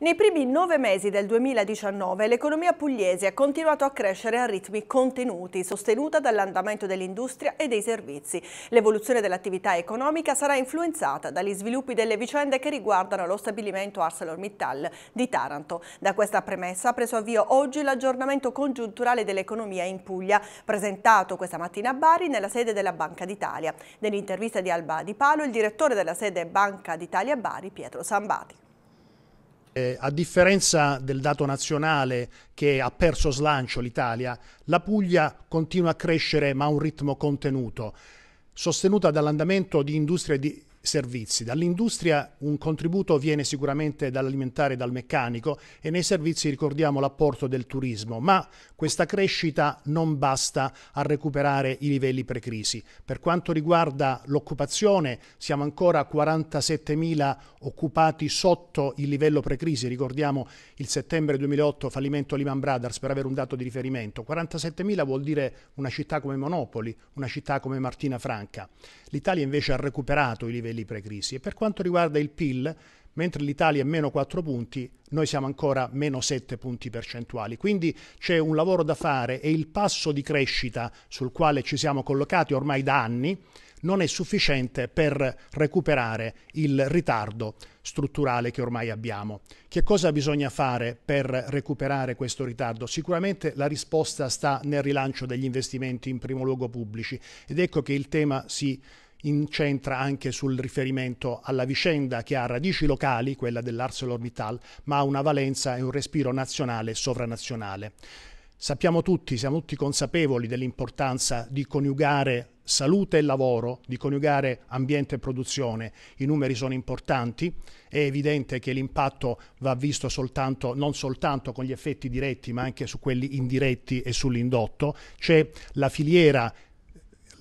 Nei primi nove mesi del 2019 l'economia pugliese ha continuato a crescere a ritmi contenuti, sostenuta dall'andamento dell'industria e dei servizi. L'evoluzione dell'attività economica sarà influenzata dagli sviluppi delle vicende che riguardano lo stabilimento ArcelorMittal di Taranto. Da questa premessa ha preso avvio oggi l'aggiornamento congiunturale dell'economia in Puglia, presentato questa mattina a Bari nella sede della Banca d'Italia. Nell'intervista di Alba Di Palo, il direttore della sede Banca d'Italia Bari, Pietro Sambati. Eh, a differenza del dato nazionale che ha perso slancio l'Italia, la Puglia continua a crescere ma a un ritmo contenuto, sostenuta dall'andamento di industrie di servizi. Dall'industria un contributo viene sicuramente dall'alimentare e dal meccanico e nei servizi ricordiamo l'apporto del turismo, ma questa crescita non basta a recuperare i livelli precrisi. Per quanto riguarda l'occupazione siamo ancora a 47.000 occupati sotto il livello precrisi, ricordiamo il settembre 2008 fallimento Lehman Brothers per avere un dato di riferimento. 47.000 vuol dire una città come Monopoli, una città come Martina Franca. L'Italia invece ha recuperato i livelli livelli precrisi. E per quanto riguarda il PIL, mentre l'Italia è meno 4 punti, noi siamo ancora meno 7 punti percentuali. Quindi c'è un lavoro da fare e il passo di crescita sul quale ci siamo collocati ormai da anni non è sufficiente per recuperare il ritardo strutturale che ormai abbiamo. Che cosa bisogna fare per recuperare questo ritardo? Sicuramente la risposta sta nel rilancio degli investimenti in primo luogo pubblici ed ecco che il tema si incentra anche sul riferimento alla vicenda che ha radici locali, quella dell'ArcelorMittal, ma ha una valenza e un respiro nazionale e sovranazionale. Sappiamo tutti, siamo tutti consapevoli dell'importanza di coniugare salute e lavoro, di coniugare ambiente e produzione. I numeri sono importanti, è evidente che l'impatto va visto soltanto, non soltanto con gli effetti diretti ma anche su quelli indiretti e sull'indotto. C'è la filiera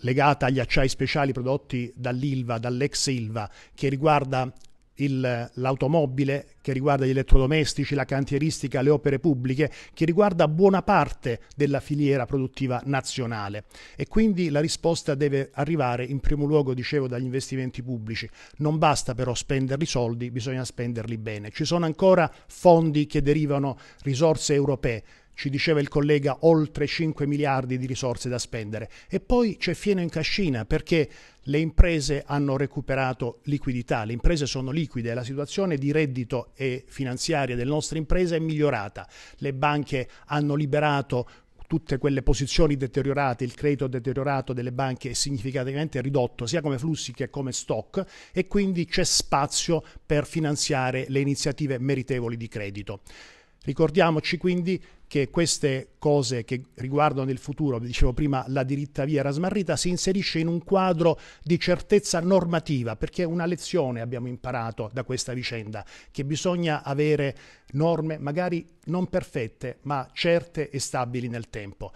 legata agli acciai speciali prodotti dall'ILVA, dall'ex ILVA, che riguarda il, l'automobile, che riguarda gli elettrodomestici, la cantieristica, le opere pubbliche, che riguarda buona parte della filiera produttiva nazionale. E quindi la risposta deve arrivare in primo luogo, dicevo, dagli investimenti pubblici. Non basta però spenderli soldi, bisogna spenderli bene. Ci sono ancora fondi che derivano risorse europee ci diceva il collega, oltre 5 miliardi di risorse da spendere. E poi c'è fieno in cascina perché le imprese hanno recuperato liquidità, le imprese sono liquide, la situazione di reddito e finanziaria delle nostre imprese è migliorata, le banche hanno liberato tutte quelle posizioni deteriorate, il credito deteriorato delle banche è significativamente ridotto sia come flussi che come stock e quindi c'è spazio per finanziare le iniziative meritevoli di credito. Ricordiamoci quindi che queste cose che riguardano il futuro, dicevo prima, la diritta via era smarrita, si inserisce in un quadro di certezza normativa, perché una lezione abbiamo imparato da questa vicenda, che bisogna avere norme magari non perfette, ma certe e stabili nel tempo.